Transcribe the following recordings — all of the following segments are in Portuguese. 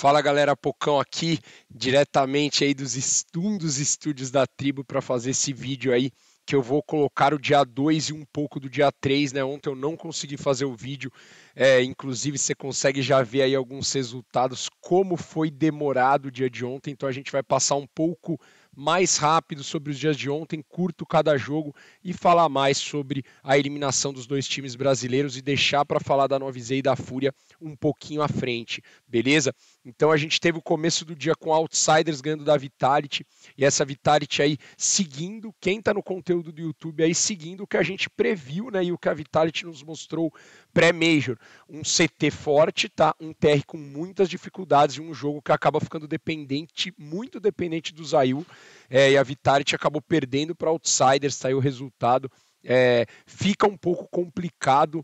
Fala galera, Pocão aqui, diretamente aí dos um dos estúdios da tribo para fazer esse vídeo aí que eu vou colocar o dia 2 e um pouco do dia 3, né? Ontem eu não consegui fazer o vídeo, é, inclusive você consegue já ver aí alguns resultados, como foi demorado o dia de ontem, então a gente vai passar um pouco mais rápido sobre os dias de ontem, curto cada jogo e falar mais sobre a eliminação dos dois times brasileiros e deixar para falar da Novizei e da Fúria um pouquinho à frente, beleza? Então a gente teve o começo do dia com outsiders ganhando da Vitality e essa Vitality aí seguindo quem está no conteúdo do YouTube aí seguindo o que a gente previu, né? E o que a Vitality nos mostrou pré-major, um CT forte, tá? Um TR com muitas dificuldades e um jogo que acaba ficando dependente, muito dependente do Zayu. É, e a Vitality acabou perdendo para outsiders, saiu tá? o resultado. É, fica um pouco complicado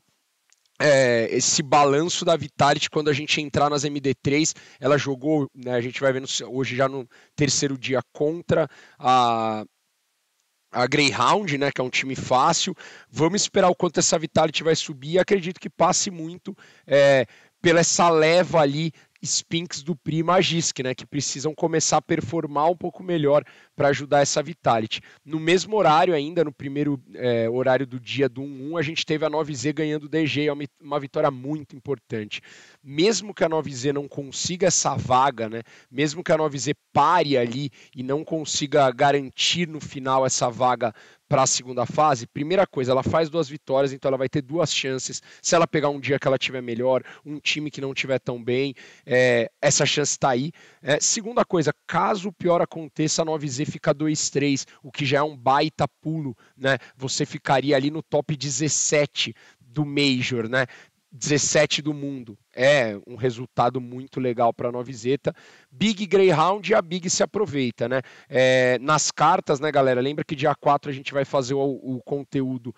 é, esse balanço da Vitality quando a gente entrar nas MD3. Ela jogou, né, a gente vai ver hoje já no terceiro dia contra a, a Greyhound, né, que é um time fácil. Vamos esperar o quanto essa Vitality vai subir. Acredito que passe muito é, pela essa leva ali Spinks do Pri e Magisk, né, que precisam começar a performar um pouco melhor para ajudar essa Vitality. No mesmo horário ainda, no primeiro é, horário do dia do 1-1, a gente teve a 9Z ganhando DG, é uma, uma, vitória muito importante. Mesmo que a 9Z não consiga essa vaga, né, mesmo que a 9Z pare ali e não consiga garantir no final essa vaga para a segunda fase, primeira coisa, ela faz duas vitórias, então ela vai ter duas chances. Se ela pegar um dia que ela tiver melhor, um time que não tiver tão bem, é, essa chance está aí. É, segunda coisa, caso o pior aconteça, a 9Z fica 2-3, o que já é um baita pulo, né? Você ficaria ali no top 17 do Major, né? 17 do mundo. É um resultado muito legal para a Noviseta. Big Greyhound e a Big se aproveita, né? É, nas cartas, né, galera? Lembra que dia 4 a gente vai fazer o, o conteúdo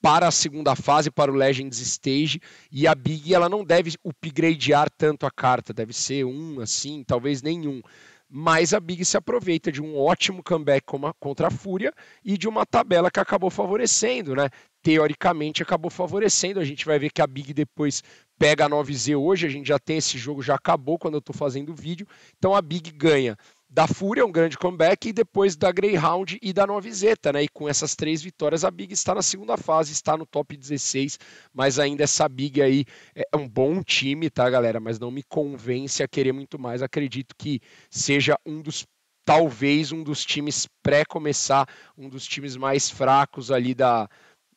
para a segunda fase, para o Legends Stage, e a Big ela não deve upgradear tanto a carta, deve ser um assim, talvez nenhum mas a Big se aproveita de um ótimo comeback contra a Fúria e de uma tabela que acabou favorecendo, né? Teoricamente acabou favorecendo. A gente vai ver que a Big depois pega a 9Z hoje, a gente já tem esse jogo, já acabou quando eu estou fazendo o vídeo. Então a Big ganha da Fúria, um grande comeback, e depois da Greyhound e da novizeta né? E com essas três vitórias, a Big está na segunda fase, está no top 16, mas ainda essa Big aí é um bom time, tá, galera? Mas não me convence a querer muito mais. Acredito que seja um dos talvez um dos times pré-começar, um dos times mais fracos ali da,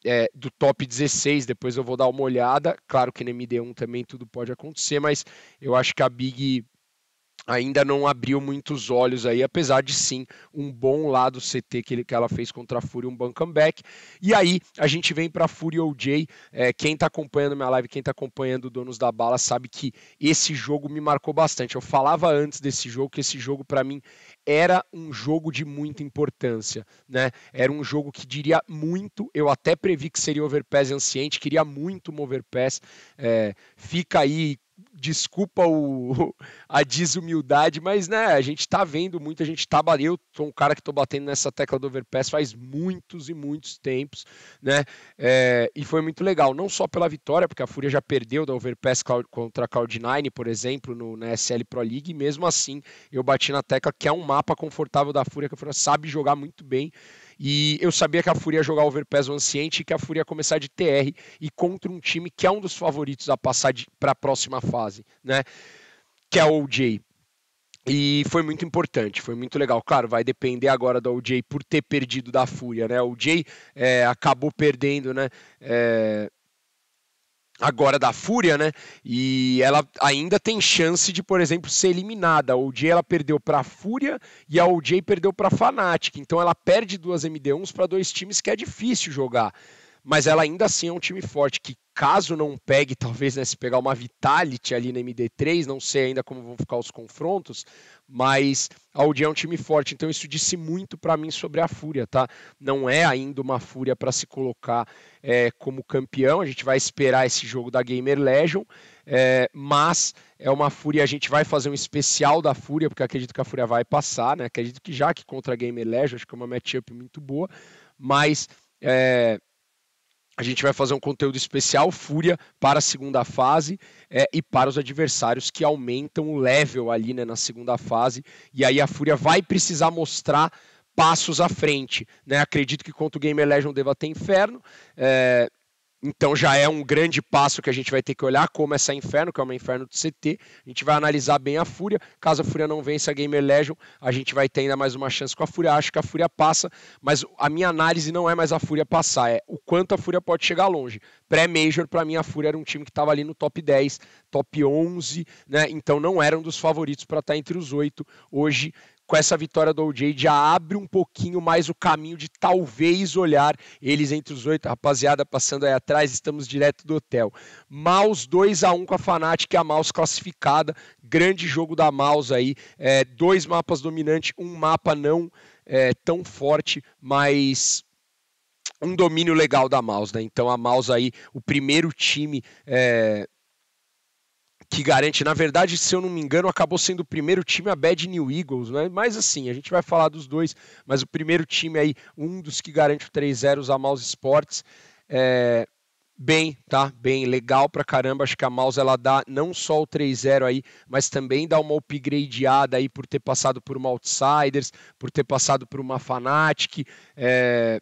é, do top 16, depois eu vou dar uma olhada. Claro que na MD1 também tudo pode acontecer, mas eu acho que a Big ainda não abriu muitos olhos aí, apesar de sim um bom lado CT que, ele, que ela fez contra a Fúria, um bom comeback. E aí a gente vem para a Fúria OJ. É, quem está acompanhando minha live, quem está acompanhando Donos da Bala, sabe que esse jogo me marcou bastante. Eu falava antes desse jogo que esse jogo para mim era um jogo de muita importância, né? Era um jogo que diria muito. Eu até previ que seria overpass ansiente, queria muito uma overpass. É, fica aí desculpa o, a desumildade, mas né, a gente tá vendo muito, a gente tá eu sou um cara que tô batendo nessa tecla do overpass faz muitos e muitos tempos, né? É, e foi muito legal, não só pela vitória, porque a Fúria já perdeu da overpass contra a Cloud9, por exemplo, no, na SL Pro League, mesmo assim eu bati na tecla que é um mapa confortável da Fúria, que a Fúria sabe jogar muito bem, e eu sabia que a Fúria ia jogar overpass o Anciente e que a Fúria ia começar de TR e contra um time que é um dos favoritos a passar para a próxima fase, né? Que é o OJ. E foi muito importante, foi muito legal. Claro, vai depender agora do OJ por ter perdido da Fúria, né? O OJ é, acabou perdendo, né? É agora da Fúria, né? E ela ainda tem chance de, por exemplo, ser eliminada. A OJ ela perdeu para a Fúria e a OJ perdeu para a Fnatic. Então ela perde duas MD1s para dois times que é difícil jogar mas ela ainda assim é um time forte que, caso não pegue, talvez, né, se pegar uma Vitality ali na MD3, não sei ainda como vão ficar os confrontos, mas a Aldi é um time forte, então isso disse muito para mim sobre a Fúria, tá? Não é ainda uma Fúria para se colocar é, como campeão, a gente vai esperar esse jogo da Gamer Legion, é, mas é uma Fúria, a gente vai fazer um especial da Fúria, porque acredito que a Fúria vai passar, né? Acredito que já que contra a Gamer Legion, acho que é uma matchup muito boa, mas... É, a gente vai fazer um conteúdo especial Fúria para a segunda fase é, e para os adversários que aumentam o level ali né, na segunda fase. E aí a Fúria vai precisar mostrar passos à frente. Né? Acredito que contra o Gamer Legion deva ter inferno. É, então já é um grande passo que a gente vai ter que olhar como essa Inferno, que é uma Inferno do CT, a gente vai analisar bem a Fúria. Caso a Fúria não vença a Gamer Legion, a gente vai ter ainda mais uma chance com a Fúria. Acho que a Fúria passa, mas a minha análise não é mais a Fúria passar, é o quanto a Fúria pode chegar longe. Pré-Major, para mim, a Fúria era um time que estava ali no top 10, top 11, né? Então não era um dos favoritos para estar tá entre os oito. Hoje, com essa vitória do OJ já abre um pouquinho mais o caminho de talvez olhar eles entre os oito. Rapaziada, passando aí atrás, estamos direto do hotel. Maus 2 a 1 com a Fnatic, a Maus classificada. Grande jogo da Maus aí. É, dois mapas dominantes, um mapa não é, tão forte, mas um domínio legal da Maus, né? Então a Maus aí, o primeiro time é, que garante, na verdade, se eu não me engano, acabou sendo o primeiro time a Bad New Eagles, né? Mas assim, a gente vai falar dos dois, mas o primeiro time aí, um dos que garante o 3-0 a Mouse Sports. É, bem, tá? Bem legal pra caramba. Acho que a Mouse ela dá não só o 3-0 aí, mas também dá uma upgradeada aí por ter passado por uma Outsiders, por ter passado por uma Fanatic. É...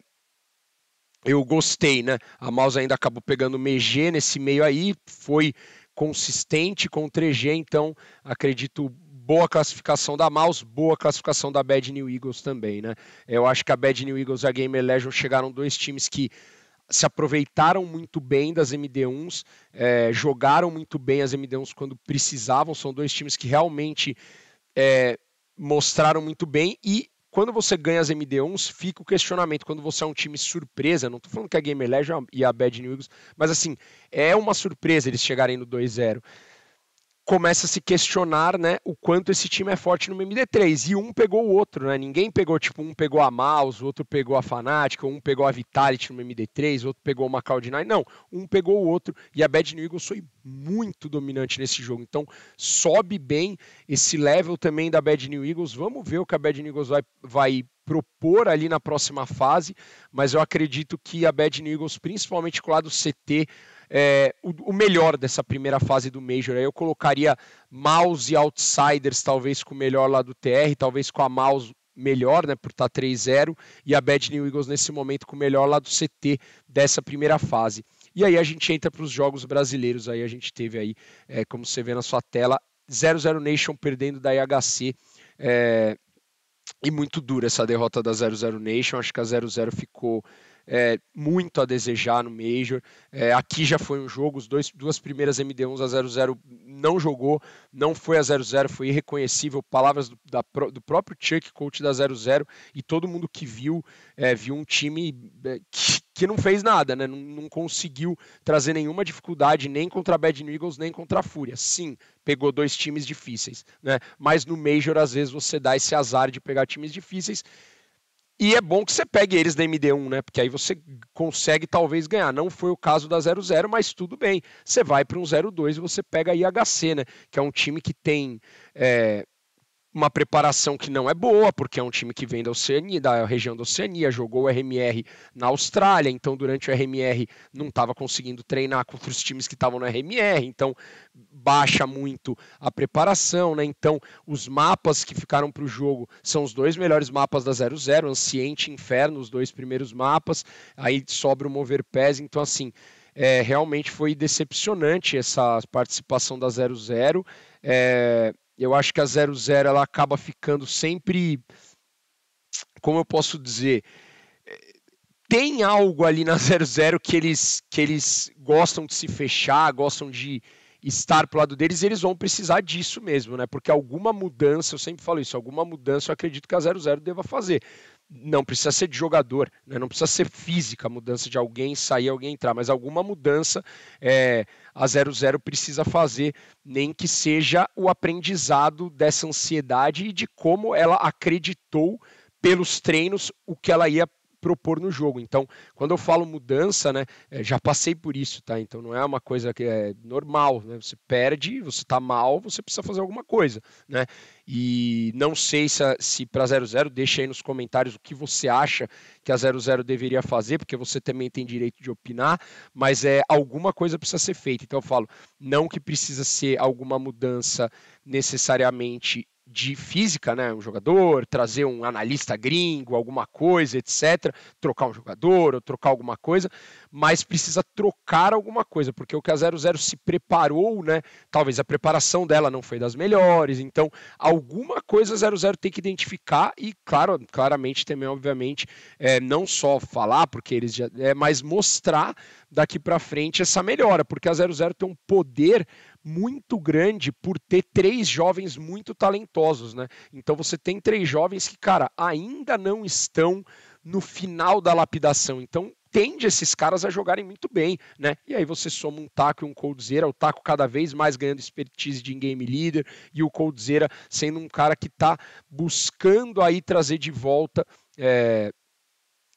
Eu gostei, né? A Mouse ainda acabou pegando o MG nesse meio aí, foi consistente com o 3G, então acredito boa classificação da Mouse, boa classificação da Bad New Eagles também, né? Eu acho que a Bad New Eagles e a Gamer Legion chegaram dois times que se aproveitaram muito bem das MD1s, é, jogaram muito bem as MD1s quando precisavam, são dois times que realmente é, mostraram muito bem e quando você ganha as MD1s, fica o questionamento. Quando você é um time surpresa, não estou falando que a Gamer Legend e a Bad News, mas assim, é uma surpresa eles chegarem no 2-0 começa a se questionar, né, o quanto esse time é forte no MD3. E um pegou o outro, né? Ninguém pegou, tipo, um pegou a Mouse, o outro pegou a Fnatic, um pegou a Vitality no MD3, outro pegou uma Cloud9. Não, um pegou o outro e a Bad New Eagles foi muito dominante nesse jogo. Então, sobe bem esse level também da Bad New Eagles. Vamos ver o que a Bad New Eagles vai, vai propor ali na próxima fase, mas eu acredito que a Bad New Eagles, principalmente com o lado CT, é, o, o, melhor dessa primeira fase do Major. Aí eu colocaria Mouse e Outsiders, talvez com o melhor lá do TR, talvez com a Mouse melhor, né, por tá estar 3-0, e a Bad New Eagles nesse momento com o melhor lá do CT dessa primeira fase. E aí a gente entra para os jogos brasileiros, aí a gente teve aí, é, como você vê na sua tela, 0-0 Nation perdendo da IHC, é, e muito dura essa derrota da 00 Nation, acho que a 00 ficou é, muito a desejar no Major. É, aqui já foi um jogo, os dois, duas primeiras MD1s a 0-0 não jogou, não foi a 0-0, foi irreconhecível. Palavras do, da, do próprio Chuck, coach da 0-0, e todo mundo que viu, é, viu um time é, que, que não fez nada, né? Não, não, conseguiu trazer nenhuma dificuldade nem contra a Bad Eagles, nem contra a Fúria. Sim, pegou dois times difíceis, né? Mas no Major, às vezes, você dá esse azar de pegar times difíceis. E é bom que você pegue eles na MD1, né? Porque aí você consegue talvez ganhar. Não foi o caso da 00, mas tudo bem. Você vai para um 02 e você pega a IHC, né? Que é um time que tem é, uma preparação que não é boa, porque é um time que vem da Oceania, da região da Oceania, jogou o RMR na Austrália, então durante o RMR não estava conseguindo treinar contra os times que estavam no RMR, então baixa muito a preparação, né? Então os mapas que ficaram para o jogo são os dois melhores mapas da 00, Anciente e Inferno, os dois primeiros mapas, aí sobra o Mover pés então assim, é, realmente foi decepcionante essa participação da 00. É, eu acho que a 00 ela acaba ficando sempre como eu posso dizer, eh, tem algo ali na 00 que eles que eles gostam de se fechar, gostam de estar pro lado deles, e eles vão precisar disso mesmo, né? Porque alguma mudança, eu sempre falo isso, alguma mudança eu acredito que a 00 deva fazer. Não precisa ser de jogador, né? não precisa ser física a mudança de alguém sair, alguém entrar, mas alguma mudança é, a 00 precisa fazer, nem que seja o aprendizado dessa ansiedade e de como ela acreditou pelos treinos o que ela ia propor no jogo. Então, quando eu falo mudança, né, é, já passei por isso, tá? Então não é uma coisa que é normal, né? Você perde, você tá mal, você precisa fazer alguma coisa, né? E não sei se, se para 00 deixa aí nos comentários o que você acha que a 00 deveria fazer, porque você também tem direito de opinar, mas é alguma coisa precisa ser feita. Então eu falo, não que precisa ser alguma mudança necessariamente de física, né? Um jogador, trazer um analista gringo, alguma coisa, etc. Trocar um jogador ou trocar alguma coisa, mas precisa trocar alguma coisa, porque o que a 00 se preparou, né? Talvez a preparação dela não foi das melhores, então alguma coisa a 00 tem que identificar e, claro, claramente também, obviamente, é, não só falar, porque eles já. É, mas mostrar daqui para frente essa melhora, porque a 00 tem um poder muito grande por ter três jovens muito talentosos, né? Então você tem três jovens que, cara, ainda não estão no final da lapidação. Então tende esses caras a jogarem muito bem, né? E aí você soma um Taco e um Coldzera, o Taco cada vez mais ganhando expertise de game leader e o Coldzera sendo um cara que está buscando aí trazer de volta é,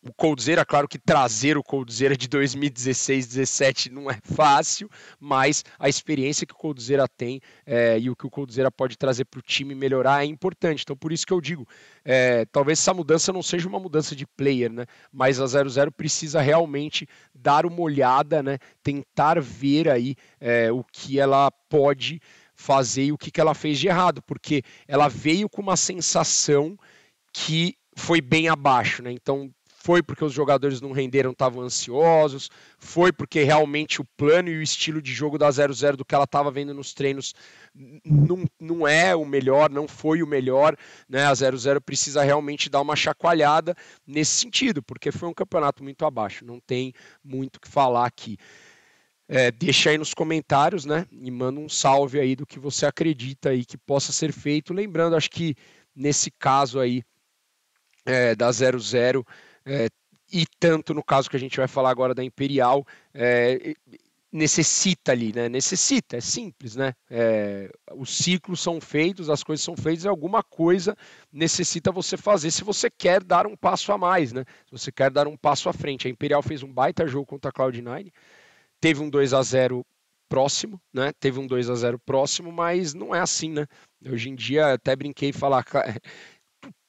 o Coldzera, claro que trazer o Coldzera de 2016, 17 não é fácil, mas a experiência que o Coldzera tem é, e o que o Coldzera pode trazer para o time melhorar é importante. Então, por isso que eu digo, é, talvez essa mudança não seja uma mudança de player, né? Mas a 00 precisa realmente dar uma olhada, né? Tentar ver aí é, o que ela pode fazer e o que, que ela fez de errado, porque ela veio com uma sensação que foi bem abaixo, né? Então foi porque os jogadores não renderam, estavam ansiosos, foi porque realmente o plano e o estilo de jogo da 0-0 do que ela estava vendo nos treinos não, não é o melhor, não foi o melhor, né? A 0-0 precisa realmente dar uma chacoalhada nesse sentido, porque foi um campeonato muito abaixo, não tem muito o que falar aqui. É, deixa aí nos comentários, né? E manda um salve aí do que você acredita aí que possa ser feito. Lembrando, acho que nesse caso aí é, da 00 é, e tanto no caso que a gente vai falar agora da Imperial, é, necessita ali, né? Necessita, é simples, né? É, os ciclos são feitos, as coisas são feitas, alguma coisa necessita você fazer se você quer dar um passo a mais, né? Se você quer dar um passo à frente. A Imperial fez um baita jogo contra a Cloud9, teve um 2 a 0 próximo, né? Teve um 2 a 0 próximo, mas não é assim, né? Hoje em dia até brinquei falar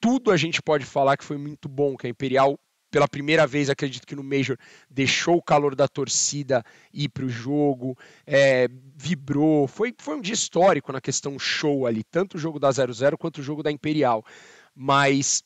tudo a gente pode falar que foi muito bom, que a Imperial pela primeira vez, acredito que no Major, deixou o calor da torcida ir para o jogo, é, vibrou. Foi, foi um dia histórico na questão show ali, tanto o jogo da 0-0 quanto o jogo da Imperial. Mas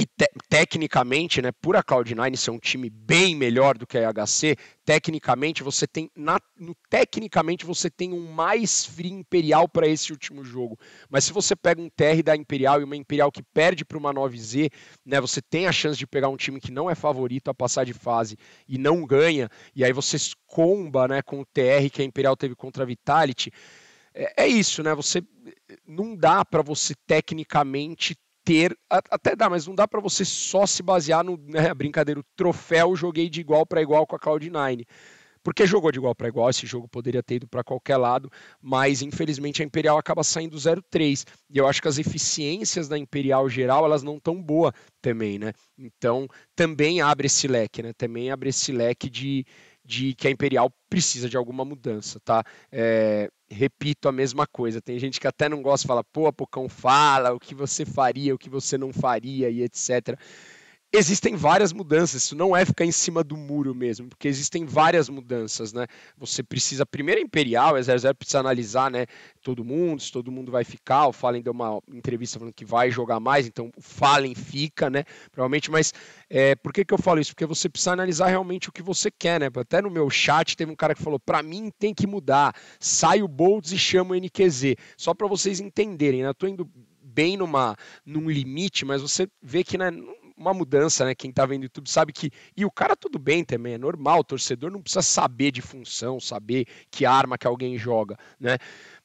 e te tecnicamente, né, por a Cloud9 ser um time bem melhor do que a HC. tecnicamente você tem na, no, tecnicamente você tem um mais free Imperial para esse último jogo. Mas se você pega um TR da Imperial e uma Imperial que perde para uma 9Z, né, você tem a chance de pegar um time que não é favorito a passar de fase e não ganha, e aí você comba, né, com o TR que a Imperial teve contra a Vitality. É, é isso, né? Você não dá para você tecnicamente ter, até dá, mas não dá para você só se basear no né, brincadeira, o troféu joguei de igual para igual com a Cloud9. Porque jogou de igual para igual, esse jogo poderia ter ido para qualquer lado, mas infelizmente a Imperial acaba saindo 0-3. E eu acho que as eficiências da Imperial geral, elas não tão boa também, né? Então, também abre esse leque, né? Também abre esse leque de, de que a Imperial precisa de alguma mudança, tá? É, repito a mesma coisa. Tem gente que até não gosta, fala, pô, Apocão, fala o que você faria, o que você não faria e etc existem várias mudanças, isso não é ficar em cima do muro mesmo, porque existem várias mudanças, né? Você precisa, primeiro Imperial, a Zero precisa analisar, né, todo mundo, se todo mundo vai ficar, o Fallen deu uma entrevista falando que vai jogar mais, então o Fallen fica, né, provavelmente, mas é, por que que eu falo isso? Porque você precisa analisar realmente o que você quer, né? Até no meu chat teve um cara que falou, para mim tem que mudar, sai o Boltz e chama o NQZ, só para vocês entenderem, né? Eu tô indo bem numa, num limite, mas você vê que né, uma mudança, né? Quem tá vendo YouTube sabe que. E o cara, tudo bem também, é normal, o torcedor não precisa saber de função, saber que arma que alguém joga, né?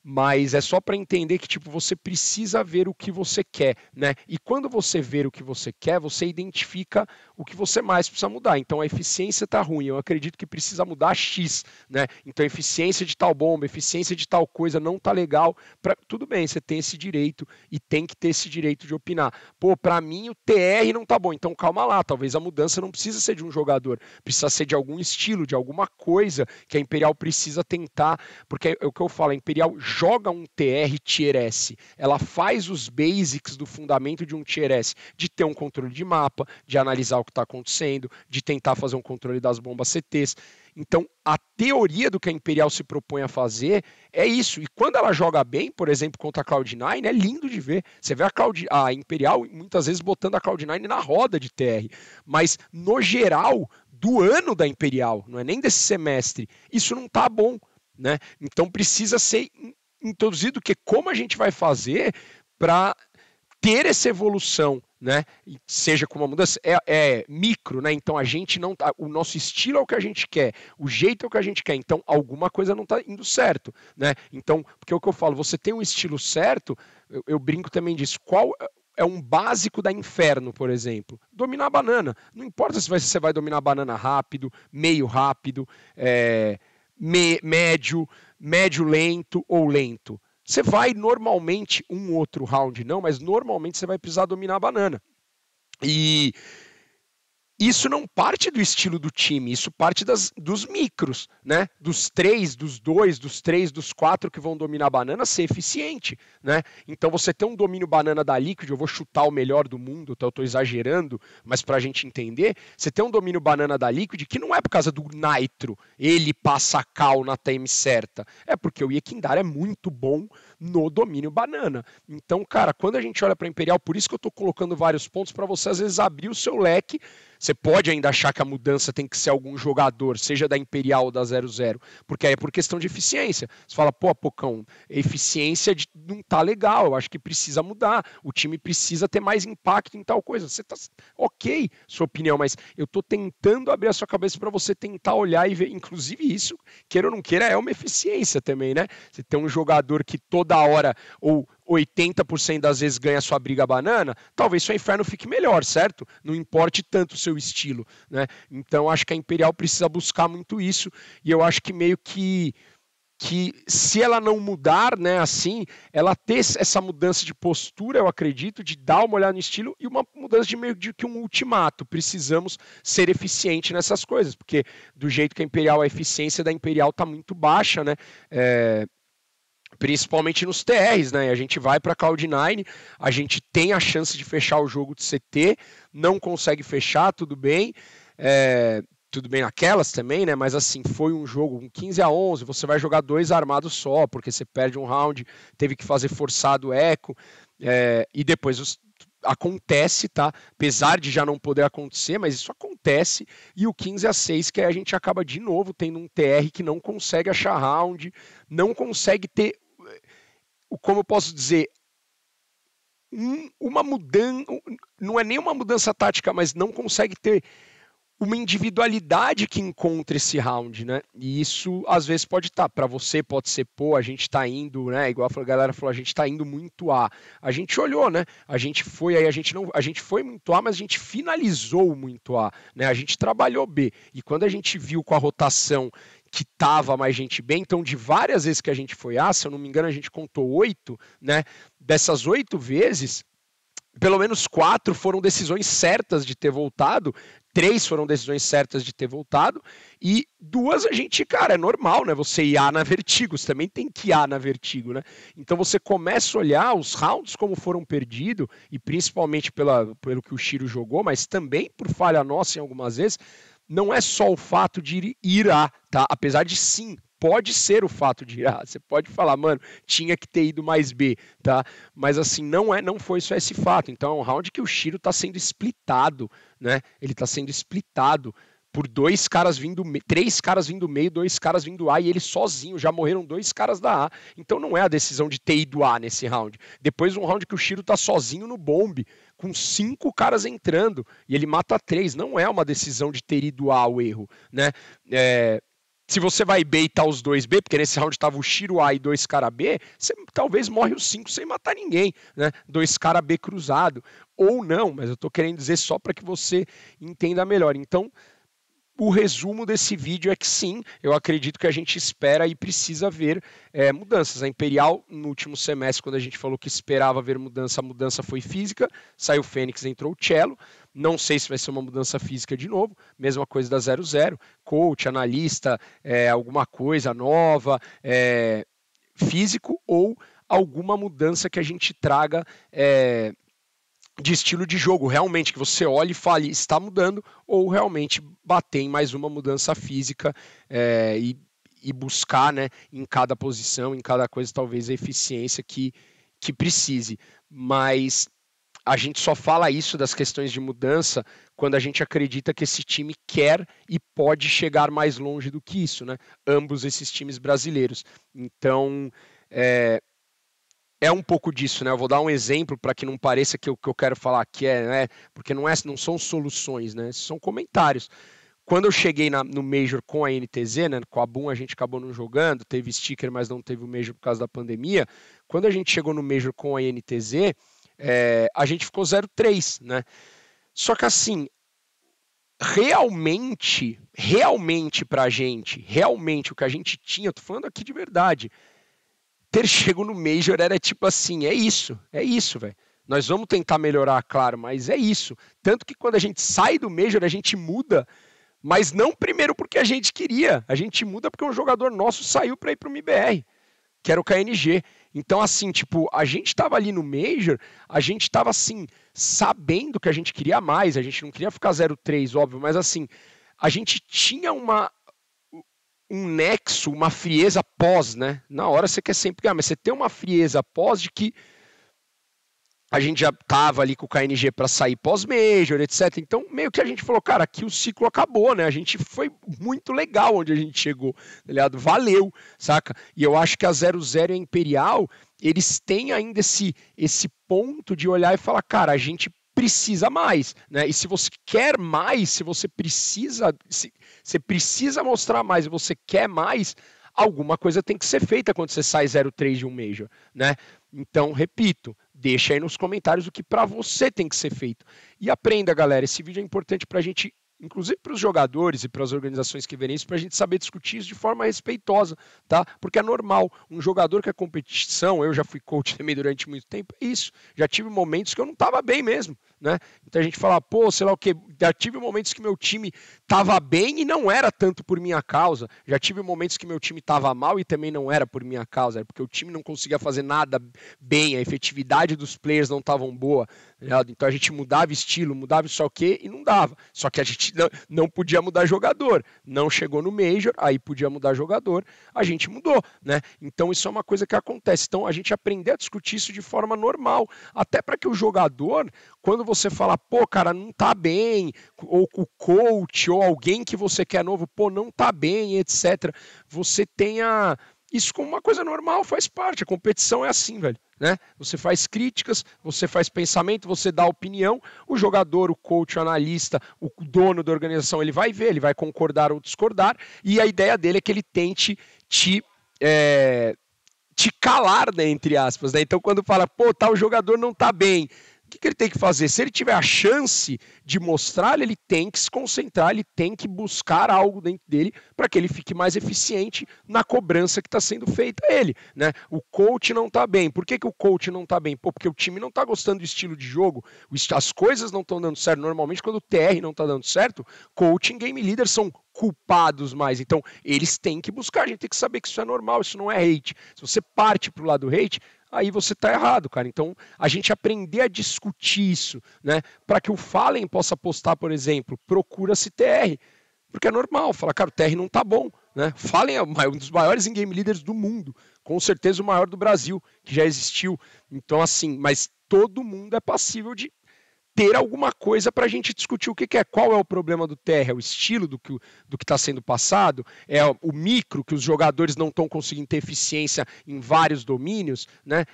mas é só para entender que tipo você precisa ver o que você quer, né? E quando você ver o que você quer, você identifica o que você mais precisa mudar. Então a eficiência está ruim, eu acredito que precisa mudar x, né? Então a eficiência de tal bomba, a eficiência de tal coisa não tá legal. Pra... Tudo bem, você tem esse direito e tem que ter esse direito de opinar. Pô, para mim o TR não tá bom. Então calma lá, talvez a mudança não precisa ser de um jogador, precisa ser de algum estilo, de alguma coisa que a Imperial precisa tentar, porque é o que eu falo, a Imperial joga um TR Tier S, ela faz os basics do fundamento de um Tier S, de ter um controle de mapa, de analisar o que está acontecendo, de tentar fazer um controle das bombas CTs. Então, a teoria do que a Imperial se propõe a fazer é isso. E quando ela joga bem, por exemplo, contra a Cloud9, é lindo de ver. Você vê a, Cloud, a Imperial muitas vezes botando a Cloud9 na roda de TR. Mas, no geral, do ano da Imperial, não é nem desse semestre, isso não está bom. Né? Então precisa ser introduzido que como a gente vai fazer para ter essa evolução, né? Seja com uma mudança é, é, micro, né? Então a gente não tá, o nosso estilo é o que a gente quer, o jeito é o que a gente quer. Então alguma coisa não está indo certo, né? Então porque é o que eu falo, você tem um estilo certo. eu, eu brinco também disso. Qual é um básico da inferno, por exemplo. Dominar a banana. Não importa se você vai dominar a banana rápido, meio rápido, é, me, médio, médio lento ou lento. Você vai normalmente um outro round, não, mas normalmente você vai precisar dominar a banana. E isso não parte do estilo do time, isso parte das, dos micros, né? Dos três, dos dois, dos três, dos quatro que vão dominar a banana ser eficiente, né? Então você tem um domínio banana da Liquid, eu vou chutar o melhor do mundo, então eu estou exagerando, mas para a gente entender, você tem um domínio banana da Liquid que não é por causa do Nitro, ele passa a cal na time certa, é porque o Yekindar é muito bom no domínio banana. Então, cara, quando a gente olha para Imperial, por isso que eu estou colocando vários pontos para você às vezes abrir o seu leque você pode ainda achar que a mudança tem que ser algum jogador, seja da Imperial ou da 00, porque aí é por questão de eficiência. Você fala, pô, Pocão, eficiência de, não tá legal, eu acho que precisa mudar, o time precisa ter mais impacto em tal coisa. Você tá ok, sua opinião, mas eu tô tentando abrir a sua cabeça para você tentar olhar e ver, inclusive isso, queira ou não queira, é uma eficiência também, né? Você tem um jogador que toda hora ou 80% das vezes ganha sua briga banana, talvez seu inferno fique melhor, certo? Não importe tanto o seu estilo, né? Então acho que a Imperial precisa buscar muito isso e eu acho que meio que que se ela não mudar, né, assim, ela ter essa mudança de postura, eu acredito, de dar uma olhada no estilo e uma mudança de meio de que um ultimato. Precisamos ser eficiente nessas coisas, porque do jeito que a Imperial, a eficiência da Imperial tá muito baixa, né? É, principalmente nos TRs, né? A gente vai para Cloud9, a gente tem a chance de fechar o jogo de CT, não consegue fechar, tudo bem. É, tudo bem naquelas também, né? Mas assim, foi um jogo com um 15 a 11, você vai jogar dois armados só, porque você perde um round, teve que fazer forçado eco, é, e depois os, acontece, tá? Apesar de já não poder acontecer, mas isso acontece. E o 15 a 6 que a gente acaba de novo tendo um TR que não consegue achar round, não consegue ter como eu posso dizer, um, uma mudança, não é nem uma mudança tática, mas não consegue ter uma individualidade que encontre esse round, né? E isso às vezes pode estar tá, para você, pode ser pô, a gente tá indo, né? Igual a galera falou, a gente tá indo muito a. A gente olhou, né? A gente foi aí, a gente não, a gente foi muito a, mas a gente finalizou muito a, né? A gente trabalhou B. E quando a gente viu com a rotação que tava mais gente bem. Então, de várias vezes que a gente foi A, ah, se eu não me engano, a gente contou oito, né? Dessas oito vezes, pelo menos quatro foram decisões certas de ter voltado, três foram decisões certas de ter voltado, e duas a gente, cara, é normal, né? Você ir na vertigo, você também tem que ir na vertigo, né? Então você começa a olhar os rounds como foram perdidos, e principalmente pela, pelo que o Chiro jogou, mas também por falha nossa em algumas vezes, não é só o fato de ir a, tá? Apesar de sim, pode ser o fato de a. você pode falar, mano, tinha que ter ido mais B, tá? Mas assim, não é, não foi só esse fato. Então, é um round que o Shiro tá sendo splitado, né? Ele tá sendo splitado por dois caras vindo, três caras vindo do meio, dois caras vindo do A e ele sozinho, já morreram dois caras da A. Então não é a decisão de ter ido A nesse round. Depois um round que o Shiro tá sozinho no bombe, com cinco caras entrando e ele mata três, não é uma decisão de ter ido A o erro, né? É, se você vai B e tá os dois B, porque nesse round tava o Shiro A e dois cara B, você talvez morre os cinco sem matar ninguém, né? Dois cara B cruzado. Ou não, mas eu tô querendo dizer só para que você entenda melhor. Então, o resumo desse vídeo é que sim, eu acredito que a gente espera e precisa ver é, mudanças. A Imperial, no último semestre, quando a gente falou que esperava ver mudança, a mudança foi física, saiu o Fênix, entrou o Cello. Não sei se vai ser uma mudança física de novo, mesma coisa da 00, coach, analista, é, alguma coisa nova, é, físico ou alguma mudança que a gente traga é, de estilo de jogo, realmente, que você olhe e fale, está mudando, ou realmente bater em mais uma mudança física é, e, e, buscar né, em cada posição, em cada coisa, talvez a eficiência que, que precise. Mas a gente só fala isso das questões de mudança quando a gente acredita que esse time quer e pode chegar mais longe do que isso, né? Ambos esses times brasileiros. Então, é, é um pouco disso, né? Eu vou dar um exemplo para que não pareça que o que eu quero falar aqui é, né? Porque não, é, não são soluções, né? São comentários. Quando eu cheguei na, no Major com a NTZ, né? Com a Boom a gente acabou não jogando, teve sticker, mas não teve o Major por causa da pandemia. Quando a gente chegou no Major com a NTZ, é, a gente ficou 0-3, né? Só que assim, realmente, realmente pra gente, realmente o que a gente tinha, tô falando aqui de verdade, ter chego no Major era tipo assim: é isso, é isso, velho. Nós vamos tentar melhorar, claro, mas é isso. Tanto que quando a gente sai do Major, a gente muda, mas não primeiro porque a gente queria, a gente muda porque um jogador nosso saiu para ir para o MBR, que era o KNG. Então, assim, tipo, a gente estava ali no Major, a gente estava assim, sabendo que a gente queria mais, a gente não queria ficar 0-3, óbvio, mas assim, a gente tinha uma um nexo, uma frieza pós, né? Na hora você quer sempre ganhar, mas você tem uma frieza pós de que a gente já tava ali com o KNG para sair pós-major, etc. Então, meio que a gente falou, cara, aqui o ciclo acabou, né? A gente foi muito legal onde a gente chegou, tá ligado? Valeu, saca? E eu acho que a 00 e a Imperial, eles têm ainda esse, esse ponto de olhar e falar, cara, a gente precisa mais, né? E se você quer mais, se você precisa, se, você precisa mostrar mais, você quer mais, alguma coisa tem que ser feita quando você sai 03 de um Major, né? Então, repito, deixa aí nos comentários o que para você tem que ser feito. E aprenda, galera, esse vídeo é importante para a gente inclusive para os jogadores e para as organizações que verem isso, para a gente saber discutir isso de forma respeitosa, tá? Porque é normal. Um jogador que é competição, eu já fui coach também durante muito tempo, é isso. Já tive momentos que eu não estava bem mesmo. Né? Então a gente fala, pô, sei lá o que, já tive momentos que meu time estava bem e não era tanto por minha causa. Já tive momentos que meu time estava mal e também não era por minha causa, era porque o time não conseguia fazer nada bem, a efetividade dos players não estava boa. Tá ligado? Então a gente mudava estilo, mudava só o que e não dava. Só que a gente não, não podia mudar jogador. Não chegou no Major, aí podia mudar jogador, a gente mudou, né? Então isso é uma coisa que acontece. Então a gente aprender a discutir isso de forma normal, até para que o jogador, quando você você fala, pô, cara, não tá bem, ou o coach, ou alguém que você quer novo, pô, não tá bem, etc. Você tenha isso como uma coisa normal, faz parte. A competição é assim, velho. Né? Você faz críticas, você faz pensamento, você dá opinião. O jogador, o coach, o analista, o dono da organização, ele vai ver, ele vai concordar ou discordar. E a ideia dele é que ele tente te. É, te calar, né, entre aspas. Né? Então, quando fala, pô, tal jogador não tá bem, que, que ele tem que fazer? Se ele tiver a chance de mostrar, ele tem que se concentrar, ele tem que buscar algo dentro dele para que ele fique mais eficiente na cobrança que está sendo feita a ele. Né? O coach não está bem. Por que, que o coach não está bem? Pô, porque o time não está gostando do estilo de jogo, as coisas não estão dando certo. Normalmente, quando o TR não está dando certo, coaching game leader são culpados mais. Então, eles têm que buscar, a gente tem que saber que isso é normal, isso não é hate. Se você parte para o lado hate, aí você está errado, cara. Então, a gente aprender a discutir isso, né? Para que o Fallen possa postar, por exemplo, procura-se TR. Porque é normal, falar, cara, o TR não tá bom. Né? Fallen é um dos maiores in-game leaders do mundo, com certeza o maior do Brasil, que já existiu. Então, assim, mas todo mundo é passível de ter alguma coisa para a gente discutir o que, que, é, qual é o problema do Terra, é o estilo do que do está sendo passado, é o micro que os jogadores não estão conseguindo ter eficiência em vários domínios, né?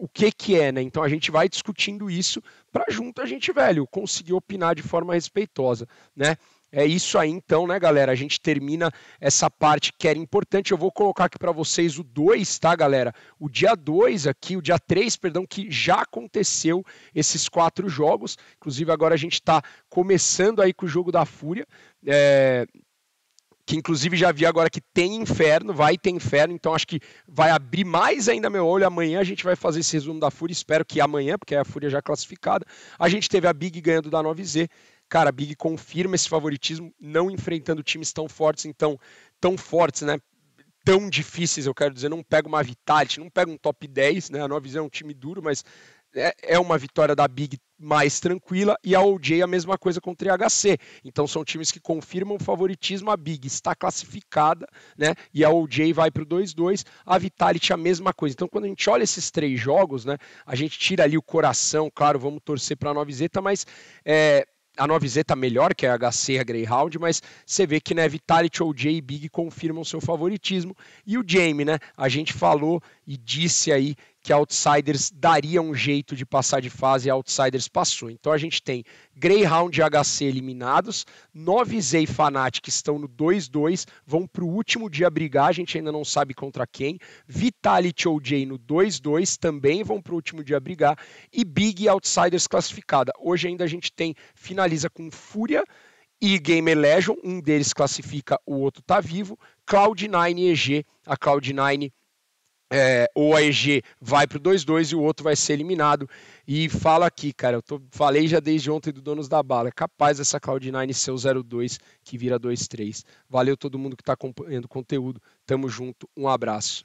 O que que é, né? Então a gente vai discutindo isso para junto a gente, velho, conseguir opinar de forma respeitosa, né? É isso aí então, né, galera? A gente termina essa parte que era importante. Eu vou colocar aqui para vocês o 2, tá, galera? O dia 2 aqui, o dia 3, perdão, que já aconteceu esses quatro jogos. Inclusive, agora a gente está começando aí com o jogo da Fúria. É, que inclusive já vi agora que tem inferno, vai ter inferno, então acho que vai abrir mais ainda meu olho. Amanhã a gente vai fazer esse resumo da Fúria, espero que amanhã, porque é a Fúria já é classificada. A gente teve a Big ganhando da 9Z, Cara, a Big confirma esse favoritismo, não enfrentando times tão fortes, então, tão fortes, né? Tão difíceis, eu quero dizer, não pega uma Vitality, não pega um top 10, né? A Novis é um time duro, mas é, é uma vitória da Big mais tranquila e a OJ é a mesma coisa contra a THC. Então são times que confirmam o favoritismo. A Big está classificada, né? E a OJ vai para o 2-2. A Vitality é a mesma coisa. Então quando a gente olha esses três jogos, né? A gente tira ali o coração, claro, vamos torcer para a Nova mas é, a 9Z tá melhor que a HC, a Greyhound, mas você vê que, né, Vitality, OJ e Big confirmam seu favoritismo. E o Jamie, né, a gente falou e disse aí que Outsiders daria um jeito de passar de fase e Outsiders passou. Então a gente tem Greyhound e HC eliminados, 9Z e Fnatic estão no 2-2, vão para o último dia brigar, a gente ainda não sabe contra quem. Vitality ou Jay no 2-2 também vão para o último dia brigar e Big e Outsiders classificada. Hoje ainda a gente tem, finaliza com Fúria, e Gamer Legion, um deles classifica, o outro está vivo. Cloud9 EG, a Cloud9 é, ou a EG vai para o 2-2 e o outro vai ser eliminado. E fala aqui, cara, eu tô, falei já desde ontem do Donos da Bala, é capaz dessa Cloud9 ser o 0-2 que vira 2-3. Valeu todo mundo que está acompanhando o conteúdo, tamo junto, um abraço.